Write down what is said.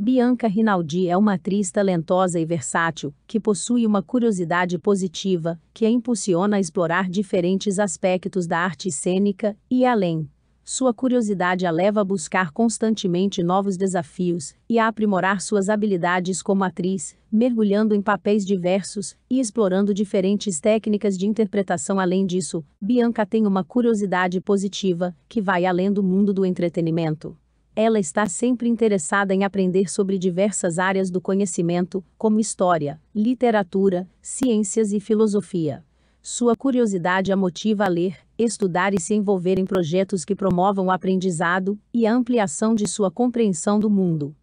Bianca Rinaldi é uma atriz talentosa e versátil, que possui uma curiosidade positiva, que a impulsiona a explorar diferentes aspectos da arte cênica e além. Sua curiosidade a leva a buscar constantemente novos desafios e a aprimorar suas habilidades como atriz, mergulhando em papéis diversos e explorando diferentes técnicas de interpretação. Além disso, Bianca tem uma curiosidade positiva que vai além do mundo do entretenimento. Ela está sempre interessada em aprender sobre diversas áreas do conhecimento, como história, literatura, ciências e filosofia. Sua curiosidade a motiva a ler, estudar e se envolver em projetos que promovam o aprendizado e a ampliação de sua compreensão do mundo.